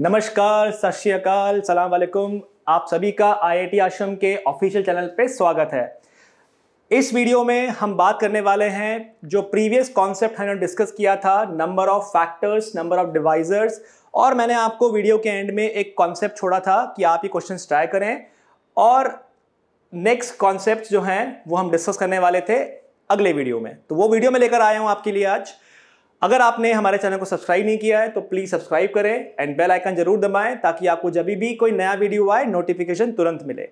नमस्कार सत श्रीकाल सलाम वालेकुम आप सभी का आईआईटी आश्रम के ऑफिशियल चैनल पे स्वागत है इस वीडियो में हम बात करने वाले हैं जो प्रीवियस कॉन्सेप्ट हमने डिस्कस किया था number of factors number of divisors और मैंने आपको वीडियो के एंड में एक कॉन्सेप्ट छोड़ा था कि आप ये क्वेश्चन ट्राई करें और नेक्स्ट कॉन्सेप्ट जो हैं वो हम डिस्कस करने वाले थे अगले वीडियो में तो वो वीडियो में लेकर आया हूँ आपके लिए आज अगर आपने हमारे चैनल को सब्सक्राइब नहीं किया है तो प्लीज़ सब्सक्राइब करें एंड बेल आइकन जरूर दबाएं ताकि आपको जब भी कोई नया वीडियो आए नोटिफिकेशन तुरंत मिले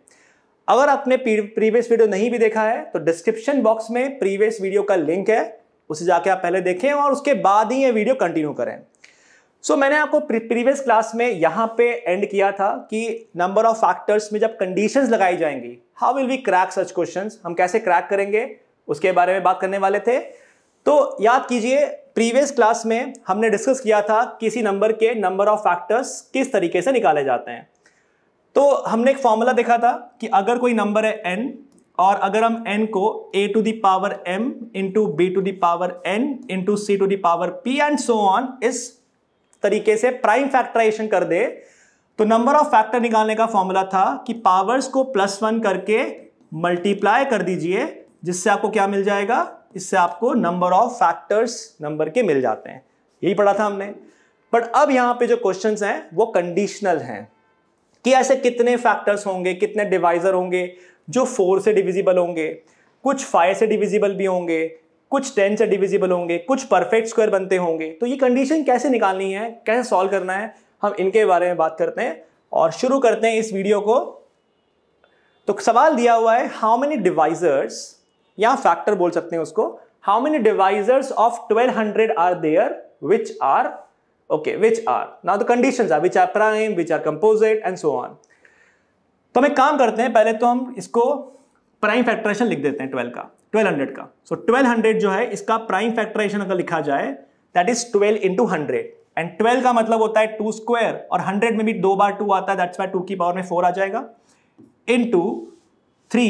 अगर आपने प्रीवियस वीडियो नहीं भी देखा है तो डिस्क्रिप्शन बॉक्स में प्रीवियस वीडियो का लिंक है उसे जाके आप पहले देखें और उसके बाद ही ये वीडियो कंटिन्यू करें सो so, मैंने आपको प्रीवियस क्लास में यहाँ पे एंड किया था कि नंबर ऑफ फैक्टर्स में जब कंडीशंस लगाई जाएंगी how will we crack such questions हम कैसे क्रैक करेंगे उसके बारे में बात करने वाले थे तो याद कीजिए प्रीवियस क्लास में हमने डिस्कस किया था किसी नंबर के नंबर ऑफ फैक्टर्स किस तरीके से निकाले जाते हैं तो हमने एक फॉर्मूला देखा था कि अगर कोई नंबर है एन और अगर हम एन को A to the power M into B to the power N into C to power P and so on इस तरीके से प्राइम फैक्टराइजेशन कर दे तो नंबर ऑफ फैक्टर निकालने का फॉर्मूला था कि पावर्स को प्लस वन करके मल्टीप्लाई कर दीजिए जिससे आपको क्या मिल जाएगा इससे आपको नंबर ऑफ फैक्टर्स नंबर के मिल जाते हैं यही पढ़ा था हमने बट अब यहाँ पे जो क्वेश्चंस हैं वो कंडीशनल हैं कि ऐसे कितने फैक्टर्स होंगे कितने डिवाइजर होंगे जो फोर से डिविजिबल होंगे कुछ फाइव से डिविजिबल भी होंगे कुछ टेन से डिविजिबल होंगे कुछ परफेक्ट स्क्वायर बनते होंगे तो ये कंडीशन कैसे निकालनी है कैसे सॉल्व करना है हम इनके बारे में बात करते हैं और शुरू करते हैं इस वीडियो को तो सवाल दिया हुआ है हाउ मेनी डिवाइजर्स या फैक्टर बोल सकते हैं उसको how many divisors of 1200 are there which are okay which are now the condition are which are prime which are composite and so on तो हम एक काम करते हैं पहले तो हम इसको प्राइम फैक्टराइजेशन लिख देते हैं 12 का 1200 का सो so, 1200 जो है इसका प्राइम फैक्टराइजेशन अगर लिखा जाए that is 12 into hundred and 12 का मतलब होता है टू स्क्वायर और 100 में भी दो बार टू आता है दैट्स वाई टू की पावर में फोर आ जाएगा into three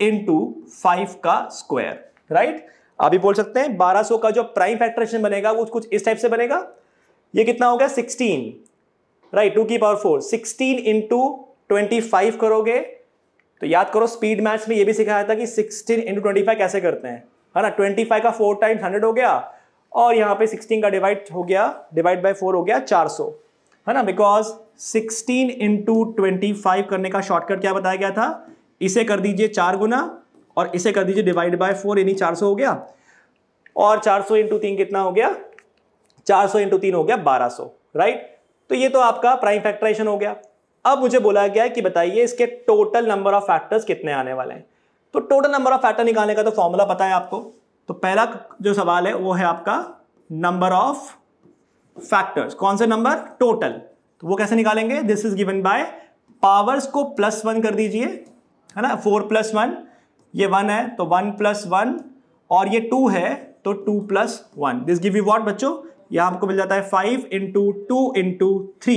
into five का स्क्वायर राइट अभी बोल सकते हैं बारह 1200 का जो प्राइम फैक्ट्रेशन बनेगा वो कुछ इस टाइप से बनेगा ये कितना हो गया सिक्सटीन राइट टू की power four 16 into twenty five करोगे तो याद करो स्पीड मैच में ये भी सिखाया था कि सिक्सटीन इंटू ट्वेंटी फाइव कैसे करते हैं है ना ट्वेंटी फाइव का फोर टाइम्स हंड्रेड हो गया और यहाँ पे सिक्सटीन का डिवाइड हो गया डिवाइड बाई फोर हो गया चार सौ है ना because sixteen into twenty five करने का शॉर्टकट क्या बताया गया था इसे कर दीजिए चार गुना और इसे कर दीजिए डिवाइड बाय फोर यानी चार सौ हो गया और चार सौ इंटू तीन कितना हो गया चार सौ इंटू तीन हो गया बारह सौ राइट तो ये तो आपका प्राइम फैक्टराइजेशन हो गया अब मुझे बोला गया कि बताइए इसके टोटल नंबर ऑफ फैक्टर्स कितने आने वाले हैं तो टोटल नंबर ऑफ फैक्टर निकालने का तो फॉर्मूला पता है आपको तो पहला जो सवाल है वो है आपका नंबर ऑफ फैक्टर्स कौन से नंबर टोटल तो वो कैसे निकालेंगे this is given by powers को प्लस वन कर दीजिए है ना फोर प्लस वन ये वन है तो वन प्लस वन और ये टू है तो two plus one this give you what बच्चों यह आपको मिल जाता है five into two into three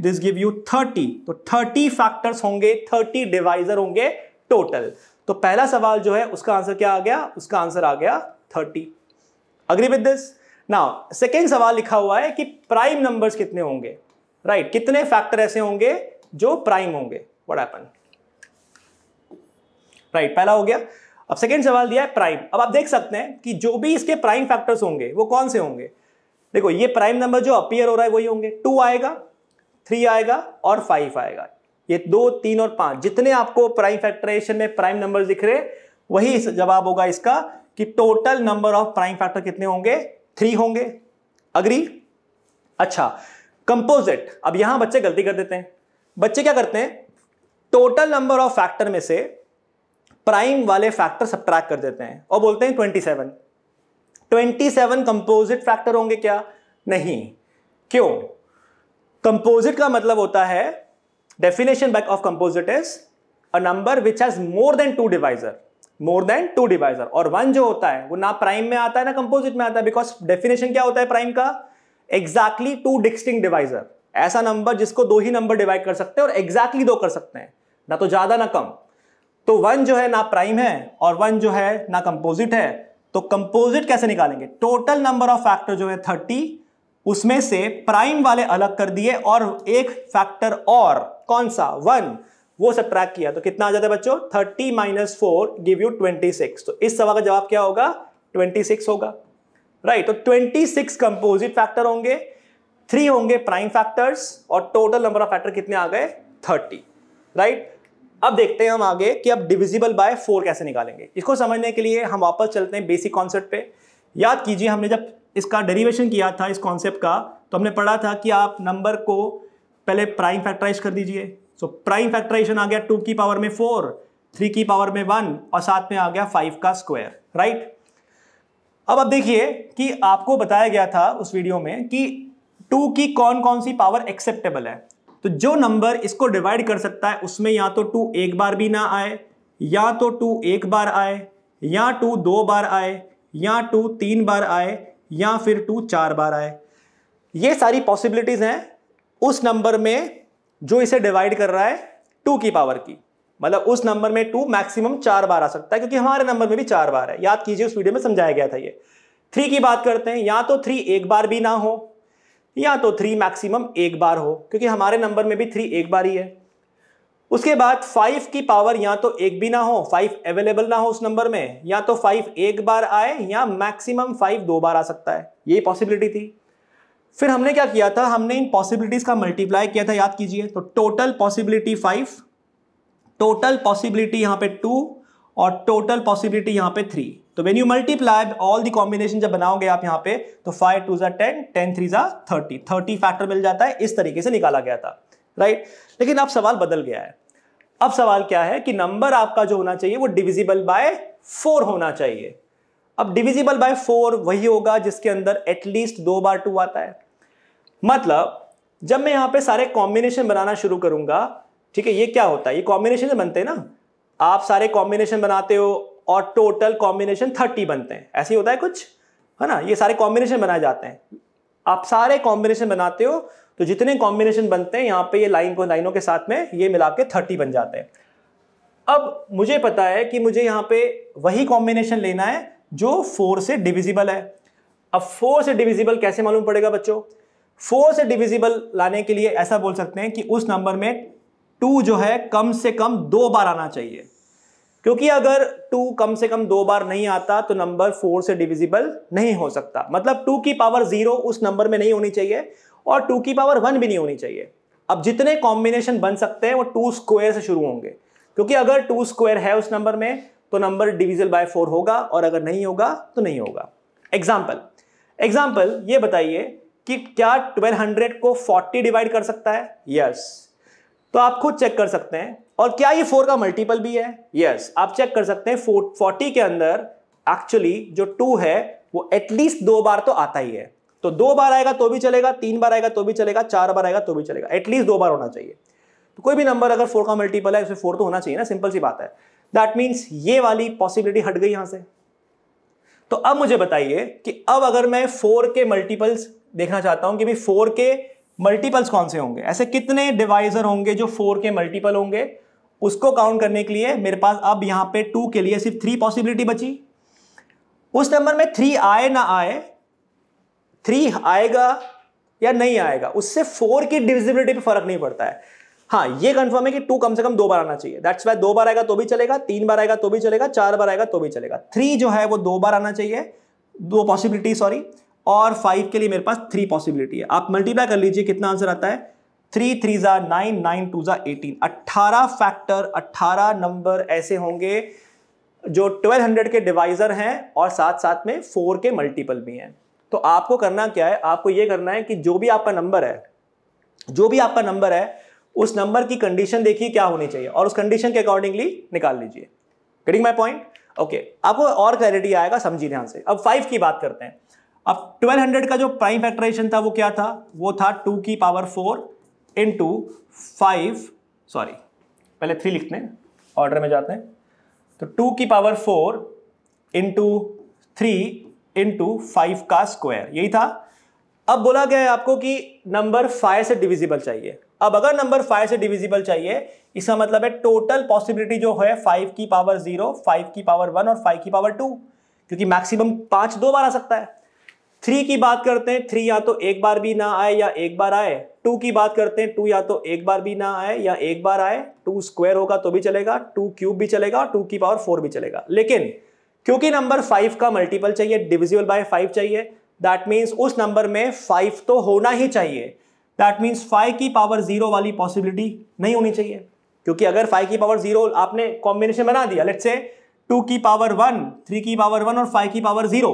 this give you thirty तो थर्टी फैक्टर्स होंगे थर्टी डिवाइजर होंगे टोटल तो पहला सवाल जो है उसका आंसर क्या आ गया उसका आंसर आ गया thirty agree with this now second सवाल लिखा हुआ है कि प्राइम नंबर्स कितने होंगे राइट right, कितने फैक्टर ऐसे होंगे जो प्राइम होंगे वट एपन राइट पहला हो गया अब सेकेंड सवाल दिया है प्राइम अब आप देख सकते हैं कि जो भी इसके प्राइम फैक्टर्स होंगे वो कौन से होंगे देखो ये प्राइम नंबर जो अपियर हो रहा है वही होंगे टू आएगा थ्री आएगा और फाइव आएगा ये दो तीन और पांच जितने आपको प्राइम फैक्टराइजेशन में प्राइम नंबर दिख रहे वही जवाब होगा इसका कि total number of prime factor कितने होंगे थ्री होंगे अग्री अच्छा कंपोजिट अब यहां बच्चे गलती कर देते हैं बच्चे क्या करते हैं टोटल नंबर ऑफ फैक्टर में से प्राइम वाले फैक्टर सब्ट्रैक्ट कर देते हैं और बोलते हैं twenty seven twenty seven composite factor होंगे क्या नहीं क्यों कंपोजिट का मतलब होता है definition back of composite is a number which has more than two divisor more than two divisor और वन जो होता है वो ना प्राइम में आता है ना कंपोजिट में आता है बिकॉज डेफिनेशन क्या होता है प्राइम का एग्जैक्टली टू डिस्टिंग डिवाइजर ऐसा नंबर जिसको दो ही नंबर डिवाइड कर सकते हैं और एग्जैक्टली exactly दो कर सकते हैं ना तो ज्यादा ना कम तो वन जो है ना प्राइम है और वन जो है ना कंपोजिट है तो कंपोजिट कैसे निकालेंगे टोटल नंबर ऑफ फैक्टर जो है थर्टी उसमें से प्राइम वाले अलग कर दिए और एक फैक्टर और कौन सा वन वो सब ट्रैक किया तो कितना आ जाता है बच्चों thirty minus four give you twenty six तो इस सवाल का जवाब क्या होगा ट्वेंटी सिक्स होगा राइट तो ट्वेंटी सिक्स कंपोजिट फैक्टर होंगे थ्री होंगे प्राइम फैक्टर्स और टोटल नंबर ऑफ फैक्टर कितने आ गए थर्टी राइट अब देखते हैं हम आगे कि अब डिविजिबल बाय फोर कैसे निकालेंगे इसको समझने के लिए हम वापस चलते हैं बेसिक कॉन्सेप्ट पे याद कीजिए हमने जब इसका डेरिवेशन किया था इस कॉन्सेप्ट का तो हमने पढ़ा था कि आप नंबर को पहले प्राइम फैक्टराइज कर दीजिए सो प्राइम फैक्टराइजेशन आ गया टू की पावर में फोर थ्री की पावर में वन और साथ में आ गया फाइव का स्क्वायर राइट अब अब देखिए कि आपको बताया गया था उस वीडियो में कि टू की कौन कौन सी पावर एक्सेप्टेबल है तो जो नंबर इसको डिवाइड कर सकता है उसमें या तो टू एक बार भी ना आए या तो टू एक बार आए या टू दो बार आए या टू तीन बार आए या फिर टू चार बार आए ये सारी पॉसिबिलिटीज़ हैं उस नंबर में जो इसे डिवाइड कर रहा है टू की पावर की मतलब उस नंबर में टू मैक्सिमम चार बार आ सकता है क्योंकि हमारे नंबर में भी चार बार है याद कीजिए उस वीडियो में समझाया गया था ये थ्री की बात करते हैं या तो थ्री एक बार भी ना हो या तो थ्री मैक्सिमम एक बार हो क्योंकि हमारे नंबर में भी थ्री एक बार ही है उसके बाद फाइव की पावर या तो एक भी ना हो फाइव अवेलेबल ना हो उस नंबर में या तो फाइव एक बार आए या मैक्सिमम फाइव दो बार आ सकता है यही पॉसिबिलिटी थी फिर हमने क्या किया था हमने इन पॉसिबिलिटीज का मल्टीप्लाई किया था याद कीजिए तो total possibility five total possibility यहां पे टू और टोटल पॉसिबिलिटी यहां पे थ्री तो when you multiply all the combination जब बनाओगे आप यहाँ पे तो फाइव टू ज़ा टेन टेन थ्री ज़ा थर्टी थर्टी फैक्टर मिल जाता है इस तरीके से निकाला गया था राइट लेकिन अब सवाल बदल गया है अब सवाल क्या है कि नंबर आपका जो होना चाहिए वो डिविजिबल बाय फोर होना चाहिए अब डिविजिबल बाय फोर वही होगा जिसके अंदर एटलीस्ट दो बार टू आता है मतलब जब मैं यहां पे सारे कॉम्बिनेशन बनाना शुरू करूंगा ठीक है ये क्या होता है ये कॉम्बिनेशन बनते हैं ना आप सारे कॉम्बिनेशन बनाते हो और टोटल कॉम्बिनेशन थर्टी बनते हैं ऐसे ही होता है कुछ है ना ये सारे कॉम्बिनेशन बनाए जाते हैं आप सारे कॉम्बिनेशन बनाते हो तो जितने कॉम्बिनेशन बनते हैं यहाँ पे ये लाइन को लाइनों के साथ में ये मिला के थर्टी बन जाते हैं अब मुझे पता है कि मुझे यहाँ पे वही कॉम्बिनेशन लेना है जो फोर से डिविजिबल है अब फोर से डिविजिबल कैसे मालूम पड़ेगा बच्चों फोर से डिविजिबल लाने के लिए ऐसा बोल सकते हैं कि उस नंबर में टू जो है कम से कम दो बार आना चाहिए क्योंकि अगर टू कम से कम दो बार नहीं आता तो नंबर फोर से डिविजिबल नहीं हो सकता मतलब टू की पावर जीरो उस नंबर में नहीं होनी चाहिए और टू की पावर वन भी नहीं होनी चाहिए अब जितने कॉम्बिनेशन बन सकते हैं वो टू स्क्वायर से शुरू होंगे क्योंकि अगर टू स्क्वायर है उस नंबर में तो नंबर डिविजल बाय फोर होगा और अगर नहीं होगा तो नहीं होगा एग्जाम्पल एग्जाम्पल ये बताइए कि क्या ट्वेल्व को फोर्टी डिवाइड कर सकता है यस yes. तो आप खुद चेक कर सकते हैं और क्या ये फोर का मल्टीपल भी है यस yes, आप चेक कर सकते हैं फोर्टी के अंदर एक्चुअली जो टू है वो एटलीस्ट दो बार तो आता ही है तो दो बार आएगा तो भी चलेगा तीन बार आएगा तो भी चलेगा चार बार आएगा तो भी चलेगा एटलीस्ट दो बार होना चाहिए तो कोई भी नंबर अगर फोर का मल्टीपल है फोर तो होना चाहिए ना सिंपल सी बात है दैट मीन्स ये वाली पॉसिबिलिटी हट गई यहां से तो अब मुझे बताइए कि अब अगर मैं फोर के मल्टीपल्स देखना चाहता हूं कि भाई फोर के मल्टीपल्स कौन से होंगे ऐसे कितने डिवाइजर होंगे जो फोर के मल्टीपल होंगे उसको काउंट करने के लिए मेरे पास अब यहां पे टू के लिए सिर्फ थ्री पॉसिबिलिटी बची उस नंबर में थ्री आए ना आए थ्री आएगा या नहीं आएगा उससे फोर की डिविजिबिलिटी पे फर्क नहीं पड़ता है हाँ ये कंफर्म है कि टू कम से कम दो बार आना चाहिए दैट्स वाई दो बार आएगा तो भी चलेगा तीन बार आएगा तो भी चलेगा चार बार आएगा तो भी चलेगा थ्री जो है वो दो बार आना चाहिए दो पॉसिबिलिटी सॉरी और फाइव के लिए मेरे पास थ्री पॉसिबिलिटी है आप मल्टीप्लाई कर लीजिए कितना आंसर आता है थ्री थ्री जार नाइन नाइन टू जार एटीन अट्ठारह फैक्टर अट्ठारह नंबर ऐसे होंगे जो 1200 के डिवाइज़र हैं और साथ साथ में फोर के मल्टीपल भी हैं तो आपको करना क्या है आपको ये करना है कि जो भी आपका नंबर है जो भी आपका नंबर है उस नंबर की कंडीशन देखिए क्या होनी चाहिए और उस कंडीशन के अकॉर्डिंगली निकाल लीजिए कटिंग माई पॉइंट ओके आपको और क्लैरिटी आएगा समझिए ध्यान से अब फाइव की बात करते हैं अब 1200 का जो प्राइम फैक्टराइजेशन था वो क्या था वो था टू की power four into five sorry पहले थ्री लिखते हैं ऑर्डर में जाते हैं तो टू की power four into three into five का स्क्वायर यही था अब बोला गया है आपको कि नंबर फाइव से डिविजिबल चाहिए अब अगर नंबर फाइव से डिविजिबल चाहिए इसका मतलब है टोटल पॉसिबिलिटी जो है फाइव की पावर जीरो फाइव की पावर वन और फाइव की पावर टू क्योंकि मैक्सिमम पांच दो बार आ सकता है थ्री की बात करते हैं थ्री या तो एक बार भी ना आए या एक बार आए टू की बात करते हैं टू या तो एक बार भी ना आए या एक बार आए टू स्क्वायर होगा तो भी चलेगा टू क्यूब भी चलेगा टू की पावर फोर भी चलेगा लेकिन क्योंकि नंबर फाइव का मल्टीपल चाहिए डिविजिबल बाय फाइव चाहिए दैट मीन्स उस नंबर में फाइव तो होना ही चाहिए दैट मीन्स फाइव की पावर जीरो वाली पॉसिबिलिटी नहीं होनी चाहिए क्योंकि अगर फाइव की पावर जीरो आपने कॉम्बिनेशन बना दिया लेट से टू की पावर वन थ्री की पावर वन और फाइव की पावर जीरो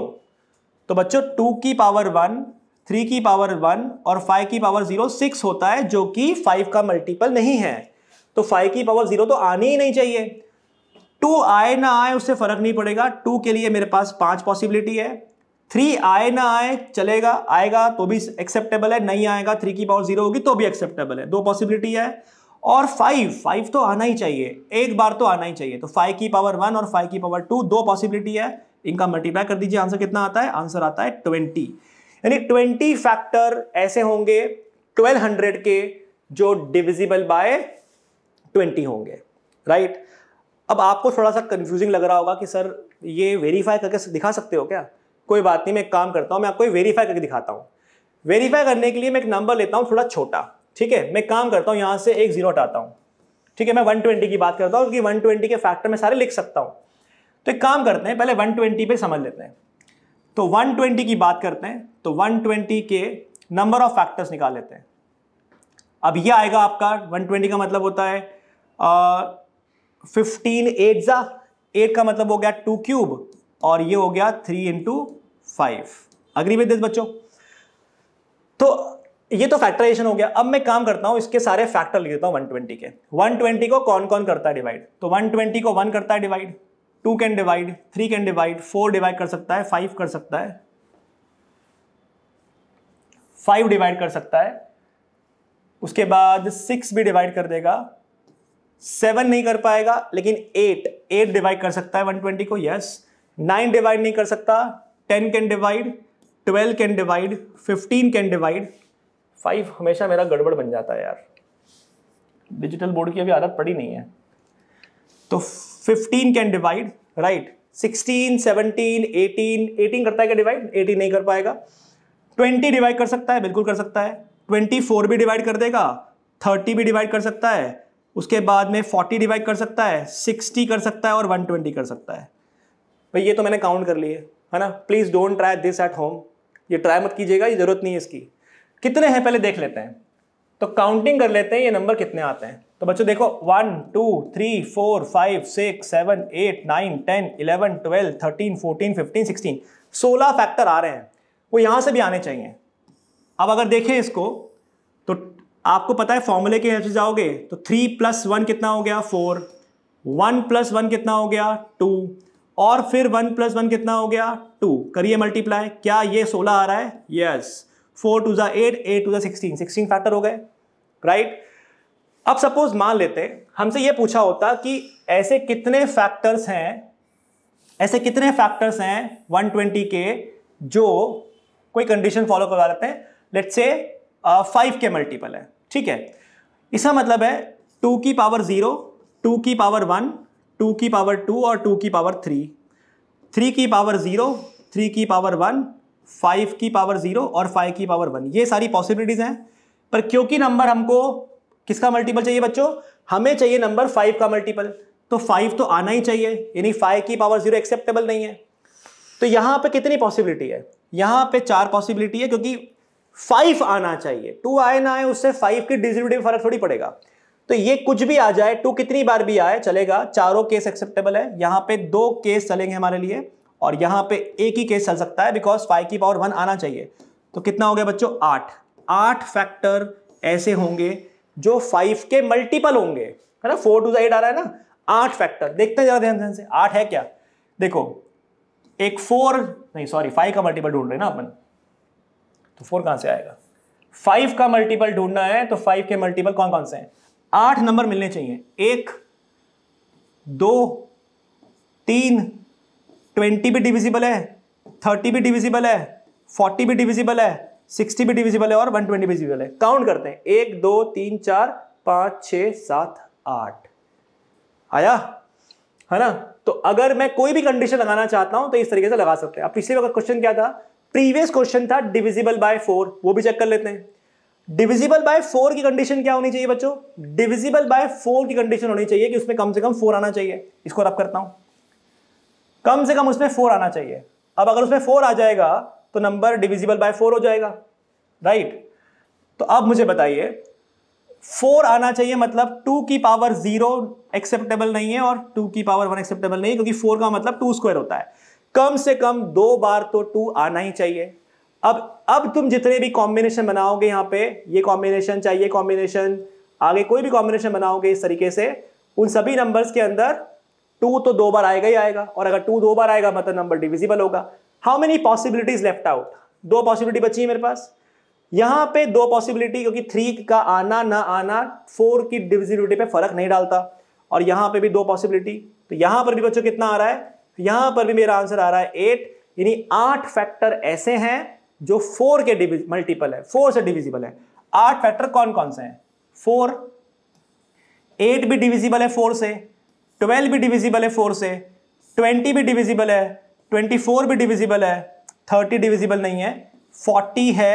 तो बच्चों टू की पावर वन थ्री की पावर वन और फाइव की पावर जीरो सिक्स होता है जो कि फाइव का मल्टीपल नहीं है तो फाइव की पावर जीरो तो आनी ही नहीं चाहिए टू आए ना आए उससे फर्क नहीं पड़ेगा टू के लिए मेरे पास पांच पॉसिबिलिटी है थ्री आए ना आए चलेगा आएगा तो भी एक्सेप्टेबल है नहीं आएगा थ्री की पावर जीरो होगी तो भी एक्सेप्टेबल है दो पॉसिबिलिटी है और फाइव फाइव तो आना ही चाहिए एक बार तो आना ही चाहिए तो फाइव की पावर वन और फाइव की पावर टू दो पॉसिबिलिटी है इनका मल्टीप्लाई कर दीजिए आंसर कितना आता है आंसर आता है ट्वेंटी यानी ट्वेंटी फैक्टर ऐसे होंगे ट्वेल्व हंड्रेड के जो डिविजिबल बाय ट्वेंटी होंगे राइट अब आपको थोड़ा सा कंफ्यूजिंग लग रहा होगा कि सर ये वेरीफाई करके दिखा सकते हो क्या कोई बात नहीं मैं काम करता हूं मैं आपको वेरीफाई करके दिखाता हूं वेरीफाई करने के लिए मैं एक नंबर लेता हूं थोड़ा छोटा ठीक है मैं काम करता हूं यहां से एक जीरो हटाता हूं ठीक है मैं 120 की बात करता हूं क्योंकि 120 के फैक्टर में सारे लिख सकता हूं तो एक काम करते हैं पहले 120 पे समझ लेते हैं तो 120 की बात करते हैं तो 120 के नंबर ऑफ फैक्टर्स निकाल लेते हैं अब ये आएगा आपका 120 का मतलब होता है फिफ्टीन एट ज़ा एट का मतलब हो गया टू क्यूब और ये हो गया three into five agree with बच्चों तो ये तो फैक्टराइजेशन हो गया अब मैं काम करता हूं इसके सारे फैक्टर लिख देता हूं 120 के 120 को कौन कौन करता है डिवाइड तो 120 को वन करता है divide two can divide three can divide four divide कर सकता है फाइव कर सकता है फाइव डिवाइड कर सकता है उसके बाद सिक्स भी डिवाइड कर देगा सेवन नहीं कर पाएगा लेकिन एट एट डिवाइड कर सकता है वन ट्वेंटी को यस नाइन डिवाइड नहीं कर सकता ten can divide twelve can divide fifteen can divide five हमेशा मेरा गड़बड़ बन जाता है यार डिजिटल बोर्ड की अभी आदत पड़ी नहीं है तो 15 कैन डिवाइड राइट 16, 17, 18, 18 करता है क्या डिवाइड 18 नहीं कर पाएगा 20 डिवाइड कर सकता है बिल्कुल कर सकता है 24 भी डिवाइड कर देगा 30 भी डिवाइड कर सकता है उसके बाद में 40 डिवाइड कर सकता है 60 कर सकता है और 120 कर सकता है भाई ये तो मैंने काउंट कर लिए है ना please don't try this at home ये ट्राई मत कीजिएगा ये ज़रूरत नहीं है इसकी कितने हैं पहले देख लेते हैं तो काउंटिंग कर लेते हैं ये नंबर कितने आते हैं तो बच्चों देखो one two three four five six seven eight nine ten eleven twelve thirteen fourteen fifteen sixteen सोलह फैक्टर आ रहे हैं वो यहां से भी आने चाहिए अब अगर देखें इसको तो आपको पता है फॉर्मूले के हिसाब से जाओगे तो थ्री प्लस वन कितना हो गया फोर वन प्लस वन कितना हो गया टू और फिर वन प्लस वन कितना हो गया टू करिए मल्टीप्लाई क्या ये सोलह आ रहा है यस फोर टू ज़ा एट एट टू ज़ा सिक्सटीन सिक्सटीन फैक्टर हो गए राइट अब सपोज मान लेते हमसे ये पूछा होता कि ऐसे कितने फैक्टर्स हैं ऐसे कितने फैक्टर्स हैं 120 के जो कोई कंडीशन फॉलो करवा देते हैं लेट से फाइव के मल्टीपल है ठीक है इसका मतलब है टू की पावर जीरो टू की पावर वन टू की पावर टू और टू की पावर थ्री थ्री की पावर जीरो थ्री की पावर वन फाइव की पावर जीरो और फाइव की पावर वन ये सारी पॉसिबिलिटीज़ हैं पर क्योंकि नंबर हमको किसका मल्टीपल चाहिए बच्चों हमें चाहिए नंबर फाइव का मल्टीपल तो फाइव तो आना ही चाहिए यानी फाइव की पावर जीरो एक्सेप्टेबल नहीं है तो यहां पे कितनी पॉसिबिलिटी है यहां पे चार पॉसिबिलिटी है क्योंकि फाइव आना चाहिए टू आए ना आए उससे फाइव की डिजिटिव फर्क थोड़ी पड़ेगा तो ये कुछ भी आ जाए टू कितनी बार भी आए चलेगा चारों केस एक्सेप्टेबल है यहां पे दो केस चलेंगे हमारे लिए और यहां पे एक ही केस चल सकता है बिकॉज फाइव की पावर वन आना चाहिए तो कितना हो गया बच्चों आठ आठ फैक्टर ऐसे होंगे जो फाइव के मल्टीपल होंगे है ना फोर टू साइड आ रहा है ना आठ फैक्टर देखते हैं जरा ध्यान ध्यान से आठ है क्या देखो एक फोर नहीं सॉरी फाइव का मल्टीपल ढूंढ रहे ना अपन तो फोर कहां से आएगा फाइव का मल्टीपल ढूंढना है तो फाइव के मल्टीपल कौन कौन से हैं आठ नंबर मिलने चाहिए एक दो तीन ट्वेंटी भी डिविजिबल है थर्टी भी डिविजिबल है फोर्टी भी डिविजिबल है सिक्सटी भी डिविजिबल है और वन ट्वेंटी डिविजिबल है काउंट करते हैं एक दो तीन चार पांच छ सात आठ आया है ना तो अगर मैं कोई भी कंडीशन लगाना चाहता हूं तो इस तरीके से लगा सकते हैं अब पिछले वक्त क्वेश्चन क्या था प्रीवियस क्वेश्चन था डिविजिबल बाय फोर वो भी चेक कर लेते हैं डिविजिबल बाय फोर की कंडीशन क्या होनी चाहिए बच्चों डिविजिबल बाय फोर की कंडीशन होनी चाहिए कि उसमें कम से कम फोर आना चाहिए इसको रब करता हूं कम से कम उसमें फोर आना चाहिए अब अगर उसमें फोर आ जाएगा तो नंबर डिविजिबल बाय फोर हो जाएगा राइट तो अब मुझे बताइए फोर आना चाहिए मतलब टू की पावर जीरो एक्सेप्टेबल नहीं है और टू की पावर वन एक्सेप्टेबल नहीं क्योंकि फोर का मतलब टू स्क्वायर होता है कम से कम दो बार तो टू आना ही चाहिए अब अब तुम जितने भी कॉम्बिनेशन बनाओगे यहां पे ये कॉम्बिनेशन चाहिए कॉम्बिनेशन आगे कोई भी कॉम्बिनेशन बनाओगे इस तरीके से उन सभी नंबर्स के अंदर टू तो दो बार आएगा ही आएगा और अगर टू दो बार आएगा मतलब नंबर डिविजिबल होगा how many possibilities left out दो पॉसिबिलिटी बची है मेरे पास यहां पे दो पॉसिबिलिटी क्योंकि थ्री का आना ना आना फोर की डिविजिबिलिटी पे फर्क नहीं डालता और यहां पे भी दो पॉसिबिलिटी तो यहां पर भी बच्चों कितना आ रहा है यहां पर भी मेरा आंसर आ रहा है एट यानी आठ फैक्टर ऐसे हैं जो फोर के मल्टीपल है फोर से डिविजिबल है आठ फैक्टर कौन कौन से हैं फोर एट भी डिविजिबल है फोर से ट्वेल्व भी डिविजिबल है फोर से ट्वेंटी भी डिविजिबल है 24 भी डिविजिबल है 30 डिविजिबल नहीं है 40 है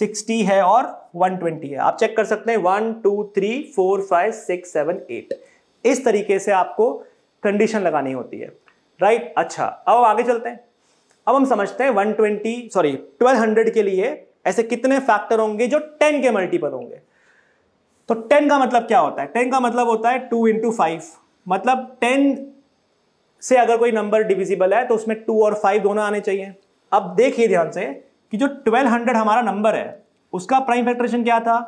60 है और 120 है आप चेक कर सकते हैं one two three four five six seven eight इस तरीके से आपको कंडीशन लगानी होती है राइट right? अच्छा अब आगे चलते हैं अब हम समझते हैं 120 सॉरी 1200 के लिए ऐसे कितने फैक्टर होंगे जो 10 के मल्टीपल होंगे तो 10 का मतलब क्या होता है 10 का मतलब होता है 2 इंटू फाइव मतलब 10 से अगर कोई नंबर डिविजिबल है तो उसमें टू और फाइव दोनों आने चाहिए अब देखिए ध्यान से कि जो 1200 हमारा नंबर है उसका प्राइम फैक्ट्रेशन क्या था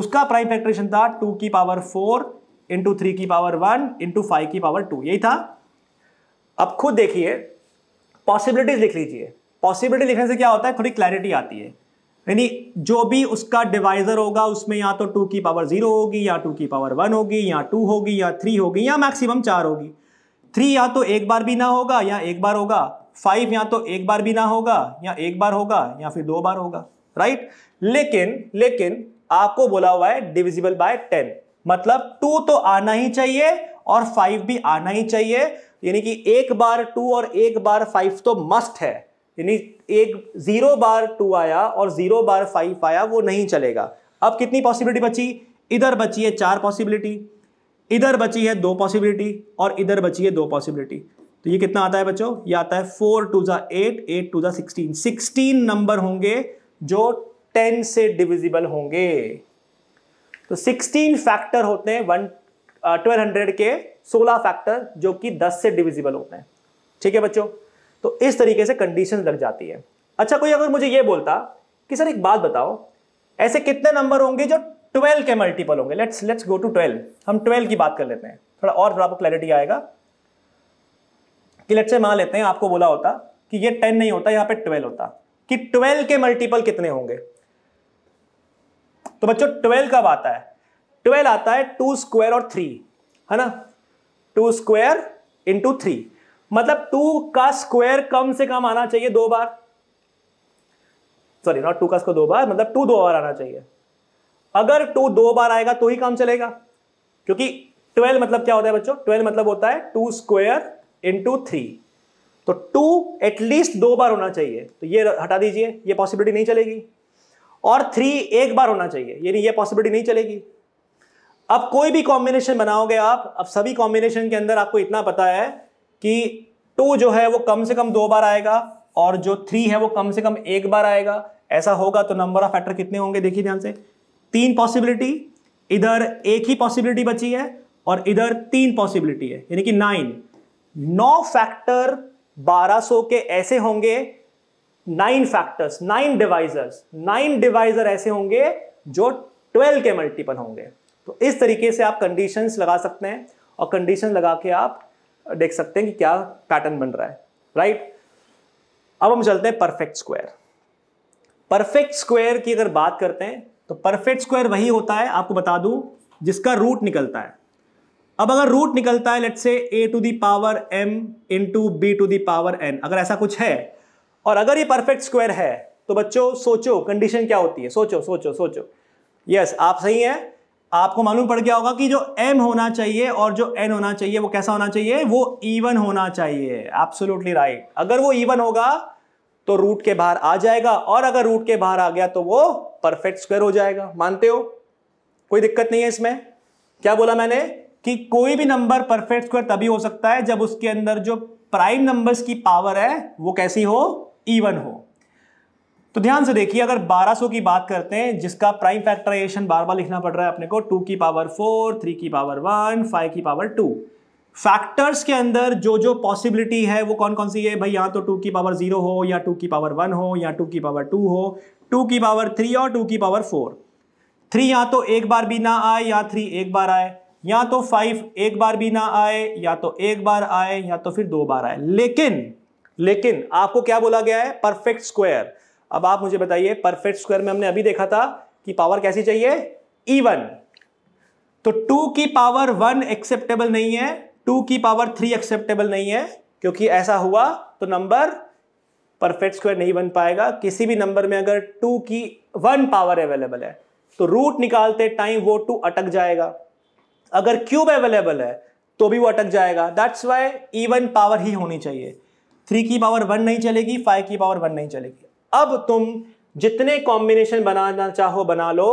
उसका प्राइम फैक्ट्रेशन था टू की पावर फोर इंटू थ्री की पावर वन इंटू फाइव की पावर टू यही था अब खुद देखिए पॉसिबिलिटीज लिख लीजिए पॉसिबिलिटी लिखने से क्या होता है थोड़ी क्लैरिटी आती है यानी जो भी उसका डिवाइजर होगा उसमें या तो टू की पावर जीरो होगी या टू की पावर वन होगी या टू होगी या थ्री होगी या मैक्सिमम चार होगी थ्री या तो एक बार भी ना होगा या एक बार होगा फाइव या तो एक बार भी ना होगा या एक बार होगा या फिर दो बार होगा राइट लेकिन लेकिन आपको बोला हुआ है डिविजिबल बाय टेन मतलब टू तो आना ही चाहिए और फाइव भी आना ही चाहिए यानी कि एक बार टू और एक बार फाइव तो मस्ट है यानी एक जीरो बार टू आया और जीरो बार फाइव आया वो नहीं चलेगा अब कितनी पॉसिबिलिटी बची इधर बची है चार पॉसिबिलिटी इधर बची है दो पॉसिबिलिटी और इधर बची है दो पॉसिबिलिटी तो ये कितना आता है बच्चों ये आता है फोर टू ज़ा एट एट टू ज़ा सिक्सटीन सिक्सटीन नंबर होंगे जो टेन से डिविजिबल होंगे तो सिक्सटीन फैक्टर होते हैं वन ट्वेल्व हंड्रेड के सोलह फैक्टर जो कि दस से डिविजिबल होते हैं ठीक है बच्चों तो इस तरीके से कंडीशन लग जाती है अच्छा कोई अगर मुझे ये बोलता कि सर एक बात बताओ ऐसे कितने नंबर होंगे जो ट्वेल्व के मल्टीपल होंगे let's let's go to twelve हम ट्वेल्व की बात कर लेते हैं थोड़ा और थोड़ा आपको क्लैरिटी आएगा कि लेट्स से मान लेते हैं आपको बोला होता कि ये टेन नहीं होता यहाँ पे ट्वेल्व होता कि ट्वेल्व के मल्टीपल कितने होंगे तो बच्चों ट्वेल्व कब आता है ट्वेल्व आता है टू स्क्वायर और थ्री है ना टू स्क्वायर इंटू थ्री मतलब टू का स्क्वायर कम से कम आना चाहिए दो बार सॉरी नॉट टू का स्क्वायर दो बार मतलब टू दो बार आना चाहिए अगर टू दो बार आएगा तो ही काम चलेगा क्योंकि ट्वेल्व मतलब क्या होता है बच्चों ट्वेल्व मतलब होता है टू स्क्वेयर इंटू थ्री तो टू एटलीस्ट दो बार होना चाहिए तो ये हटा दीजिए ये पॉसिबिलिटी नहीं चलेगी और थ्री एक बार होना चाहिए यानी ये पॉसिबिलिटी नहीं चलेगी अब कोई भी कॉम्बिनेशन बनाओगे आप अब सभी कॉम्बिनेशन के अंदर आपको इतना पता है कि टू जो है वो कम से कम दो बार आएगा और जो थ्री है वो कम से कम एक बार आएगा ऐसा होगा तो नंबर ऑफ फैक्टर कितने होंगे देखिए ध्यान से तीन पॉसिबिलिटी इधर एक ही पॉसिबिलिटी बची है और इधर तीन पॉसिबिलिटी है यानी कि नाइन नौ फैक्टर 1200 के ऐसे होंगे nine factors nine divisors nine divisor ऐसे होंगे जो 12 के मल्टीपल होंगे तो इस तरीके से आप कंडीशंस लगा सकते हैं और कंडीशन लगा के आप देख सकते हैं कि क्या पैटर्न बन रहा है राइट अब हम चलते हैं परफेक्ट स्क्वायर परफेक्ट स्क्वायर की अगर बात करते हैं तो परफेक्ट स्क्वायर वही होता है आपको बता दूं जिसका रूट निकलता है अब अगर रूट निकलता है let say a to the power m into b to the power n अगर ऐसा कुछ है और अगर ये परफेक्ट स्क्वायर है तो बच्चों सोचो कंडीशन क्या होती है सोचो सोचो सोचो यस yes, आप सही हैं आपको मालूम पड़ गया होगा कि जो m होना चाहिए और जो n होना चाहिए वो कैसा होना चाहिए वो इवन होना चाहिए एब्सोल्युटली राइट right. अगर वो इवन होगा तो रूट के बाहर आ जाएगा और अगर रूट के बाहर आ गया तो वो परफेक्ट स्क्वायर हो जाएगा मानते हो कोई दिक्कत नहीं है इसमें क्या बोला मैंने कि कोई भी नंबर परफेक्ट स्क्वायर तभी हो सकता है जब उसके अंदर जो प्राइम नंबर्स की पावर है वो कैसी हो इवन हो तो ध्यान से देखिए अगर 1200 की बात करते हैं जिसका प्राइम फैक्टराइजेशन बार बार लिखना पड़ रहा है अपने को टू की पावर फोर थ्री की पावर वन फाइव की पावर टू फैक्टर्स के अंदर जो जो पॉसिबिलिटी है वो कौन कौन सी है भाई यहाँ तो टू की पावर जीरो हो या टू की पावर वन हो या टू की पावर टू हो टू की पावर थ्री और टू की पावर फोर थ्री यहाँ तो एक बार भी ना आए या थ्री एक बार आए या तो फाइव एक बार भी ना आए या तो एक बार आए या तो फिर दो बार आए लेकिन लेकिन आपको क्या बोला गया है परफेक्ट स्क्वायर अब आप मुझे बताइए परफेक्ट स्क्वायर में हमने अभी देखा था कि पावर कैसी चाहिए इवन e तो टू की पावर वन एक्सेप्टेबल नहीं है टू की पावर थ्री एक्सेप्टेबल नहीं है क्योंकि ऐसा हुआ तो नंबर परफेक्ट स्क्वायर नहीं बन पाएगा किसी भी नंबर में अगर टू की वन पावर अवेलेबल है तो रूट निकालते टाइम वो टू अटक जाएगा अगर क्यूब अवेलेबल है तो भी वो अटक जाएगा दैट्स वाई इवन पावर ही होनी चाहिए थ्री की पावर वन नहीं चलेगी फाइव की पावर वन नहीं चलेगी अब तुम जितने कॉम्बिनेशन बनाना चाहो बना लो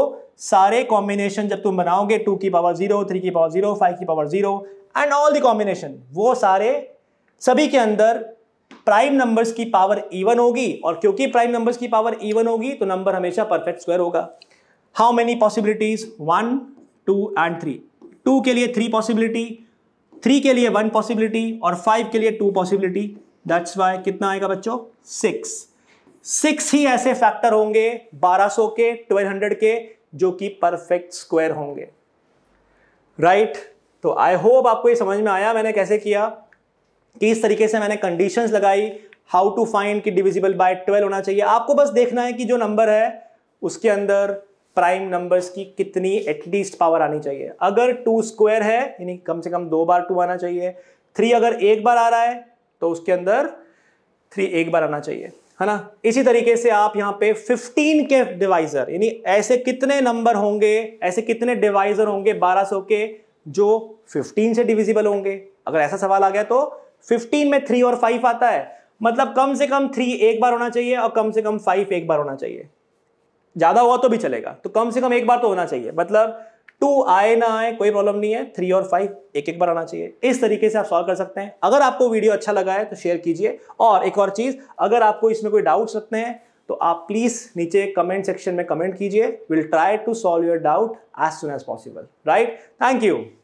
सारे कॉम्बिनेशन जब तुम बनाओगे टू की पावर जीरो थ्री की पावर जीरो फाइव की power zero and all the combination वो सारे सभी के अंदर प्राइम नंबर्स की पावर इवन होगी और क्योंकि प्राइम नंबर्स की पावर इवन होगी तो नंबर हमेशा परफेक्ट स्क्वायर होगा how many possibilities one two and three two के लिए थ्री पॉसिबिलिटी थ्री के लिए वन पॉसिबिलिटी और फाइव के लिए टू पॉसिबिलिटी दैट्स वाई कितना आएगा बच्चों सिक्स सिक्स ही ऐसे फैक्टर होंगे 1200 के 1200 के जो कि परफेक्ट स्क्वायर होंगे राइट right? तो आई होप आपको ये समझ में आया मैंने कैसे किया कि इस तरीके से मैंने कंडीशन लगाई हाउ टू फाइंड कि डिविजिबल बाय ट्वेल्व होना चाहिए आपको बस देखना है कि जो नंबर है उसके अंदर प्राइम नंबर्स की कितनी एटलीस्ट पावर आनी चाहिए अगर टू स्क्वायर है यानी कम से कम दो बार टू आना चाहिए थ्री अगर एक बार आ रहा है तो उसके अंदर थ्री एक बार आना चाहिए है ना इसी तरीके से आप यहाँ पे 15 के डिवाइजर यानी ऐसे कितने नंबर होंगे ऐसे कितने डिवाइजर होंगे 1200 के जो 15 से डिविजिबल होंगे अगर ऐसा सवाल आ गया तो 15 में थ्री और फाइव आता है मतलब कम से कम थ्री एक बार होना चाहिए और कम से कम फाइव एक बार होना चाहिए ज़्यादा हुआ तो भी चलेगा तो कम से कम एक बार तो होना चाहिए मतलब टू आए ना आए कोई प्रॉब्लम नहीं है थ्री और फाइव एक एक बार आना चाहिए इस तरीके से आप सॉल्व कर सकते हैं अगर आपको वीडियो अच्छा लगा है तो शेयर कीजिए और एक और चीज़ अगर आपको इसमें कोई डाउट्स रखते हैं तो आप प्लीज़ नीचे कमेंट सेक्शन में कमेंट कीजिए will try to solve your doubt as soon as possible right thank you